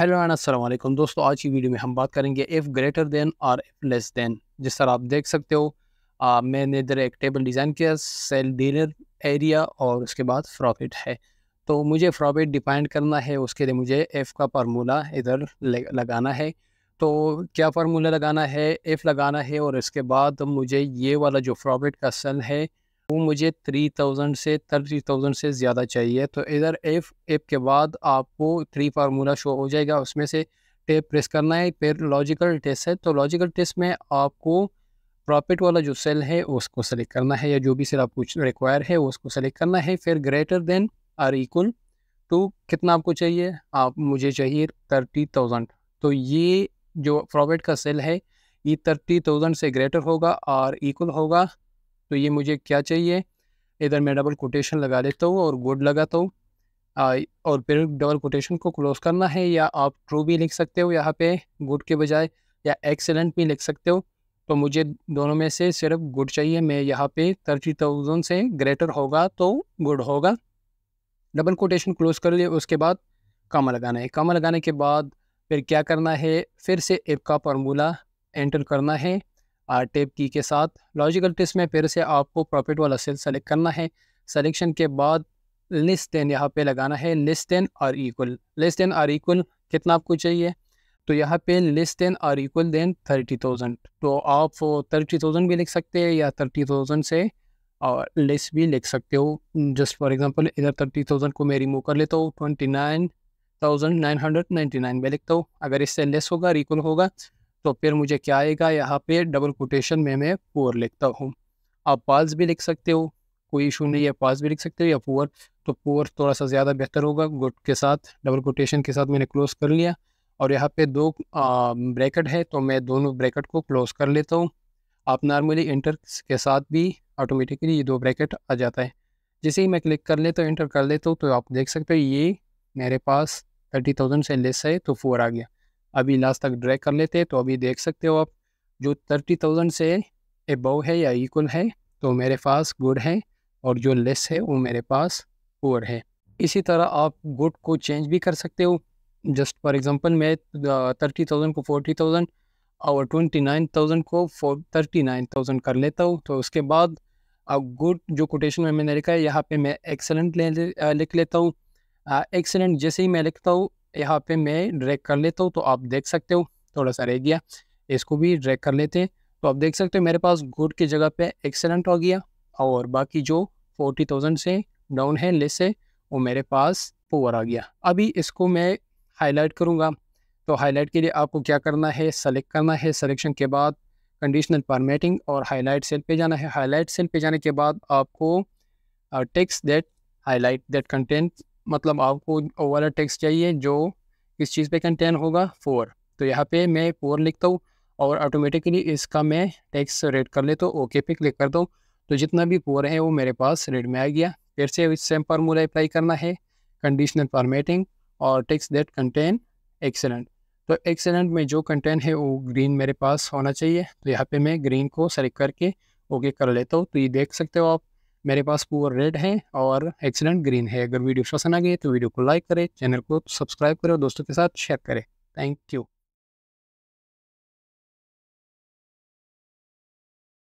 hello and Aslam दोस्तों आज की वीडियो में हम बात करेंगे इफ़ ग्रेटर देन और इफ़ लेस देन जिस तरह आप देख सकते हो आ, मैंने इधर एक टेबल डिज़ाइन किया सेल डीलर एरिया और उसके बाद प्रॉफिट है तो मुझे प्रॉफिट डिफाइन करना है उसके लिए मुझे एफ़ का फार्मूला इधर लगाना है तो क्या फार्मूला लगाना है एफ़ लगाना है और इसके बाद मुझे ये वाला जो प्रॉफिट का सेल है वो मुझे थ्री थाउजेंड से थर्टी थाउजेंड से ज़्यादा चाहिए तो इधर एफ एप के बाद आपको थ्री फार्मूला शो हो जाएगा उसमें से टेप प्रेस करना है फिर लॉजिकल टेस्ट है तो लॉजिकल टेस्ट में आपको प्रॉफिट वाला जो सेल है उसको सेलेक्ट करना है या जो भी सेल आपको रिक्वायर है उसको सेलेक्ट करना है फिर greater than or equal to कितना आपको चाहिए आप मुझे चाहिए थर्टी थाउजेंड तो ये जो प्रॉफिट का सेल है ये थर्टी थाउजेंड से ग्रेटर होगा और इक्वल होगा तो ये मुझे क्या चाहिए इधर मैं डबल कोटेशन लगा देता हूँ और गुड लगाता हूँ और फिर डबल कोटेशन को क्लोज़ करना है या आप ट्रू भी लिख सकते हो यहाँ पे गुड के बजाय या एक्सेलेंट भी लिख सकते हो तो मुझे दोनों में से सिर्फ गुड चाहिए मैं यहाँ पे थर्टी थाउजेंड से ग्रेटर होगा तो गुड होगा डबल कोटेशन क्लोज़ कर लिए उसके बाद कामा लगाना है कामा लगाने के बाद फिर क्या करना है फिर से एक का फार्मूला एंटर करना है टेप की के साथ लॉजिकल टेस्ट में फिर से आपको प्रॉफिट वाला सेल सेलेक्ट करना है सिलेक्शन के बाद लेस देन यहाँ पे लगाना है लेस देन और इक्वल लेस देन और इक्वल कितना आपको चाहिए तो यहाँ पे लेस देन और इक्वल देन थर्टी थाउजेंड तो आप थर्टी थाउजेंड भी लिख सकते हैं या थर्टी थाउजेंड से और लेस भी लिख सकते हो जस्ट फॉर एग्जांपल इधर थर्टी थाउजेंड को मैं रिमूव कर लेता हूँ twenty nine thousand nine hundred ninety nine में लिखता हूँ अगर इससे लेस होगा रिकुल होगा तो फिर मुझे क्या आएगा यहाँ पे डबल कोटेशन में मैं फोर लिखता हूँ आप पाल्स भी लिख सकते हो कोई इशू नहीं है पाल्स भी लिख सकते हो या पोअर तो पोअर थोड़ा सा ज़्यादा बेहतर होगा गुड के साथ डबल कोटेशन के साथ मैंने क्लोज कर लिया और यहाँ पे दो ब्रैकेट है तो मैं दोनों ब्रैकेट को क्लोज कर लेता हूँ आप नॉर्मली इंटर के साथ भी ऑटोमेटिकली ये दो ब्रैकेट आ जाता है जैसे ही मैं क्लिक कर लेता हूँ इंटर कर लेता हूँ तो आप देख सकते हो ये मेरे पास थर्टी थाउजेंड से लेस है तो फोर आ गया अभी लास्ट तक ड्रैग कर लेते हैं तो अभी देख सकते हो आप जो थर्टी थाउजेंड से एबव है या इक्वल है तो मेरे पास गुड है और जो लेस है वो मेरे पास पुअर है इसी तरह आप गुड को चेंज भी कर सकते हो जस्ट फॉर एग्जांपल मैं थर्टी थाउजेंड को फोर्टी थाउजेंड और ट्वेंटी नाइन थाउजेंड को थर्टी नाइन थाउजेंड कर लेता हूँ तो उसके बाद अब गुड जो कोटेशन में मैंने लिखा है यहाँ पे मैं एक्सेलेंट ले, लिख लेता हूँ एक्सेलेंट जैसे ही मैं लिखता हूँ यहाँ पे मैं ड्रैग कर लेता हूँ तो आप देख सकते हो थोड़ा सा रह गया इसको भी ड्रैग कर लेते हैं तो आप देख सकते हो मेरे पास गुड की जगह पे एक्सेलेंट हो गया और बाकी जो फोर्टी थाउजेंड से डाउन है लेस से वो मेरे पास पोअर आ गया अभी इसको मैं हाईलाइट करूँगा तो हाईलाइट के लिए आपको क्या करना है सेलेक्ट करना है सिलेक्शन के बाद कंडीशनल परमेटिंग और हाईलाइट सेल पर जाना है हाईलाइट सेल पर जाने के बाद आपको text that highlight that content मतलब आपको ओवरऑल टेक्स्ट चाहिए जो इस चीज़ पे कंटेन होगा फोर तो यहाँ पे मैं फोर लिखता हूँ और ऑटोमेटिकली इसका मैं टेक्स्ट रेड कर लेता हूँ ओके पे क्लिक करता हूँ तो जितना भी फोर है वो मेरे पास रेड में आ गया फिर से सेम फार्मूला अप्लाई करना है कंडीशनल फॉर्मेटिंग और टेक्स डेट कंटेन एक्सेलेंट तो एक्सेलेंट में जो कंटेंट है वो ग्रीन मेरे पास होना चाहिए तो यहाँ पे मैं ग्रीन को सेलेक्ट करके ओके कर लेता हूँ तो ये देख सकते हो आप मेरे पास पुअर रेड है और एक्सीलेंट ग्रीन है अगर वीडियो पसंद आ गई तो वीडियो को लाइक करें चैनल को सब्सक्राइब करें और दोस्तों के साथ शेयर करें थैंक यू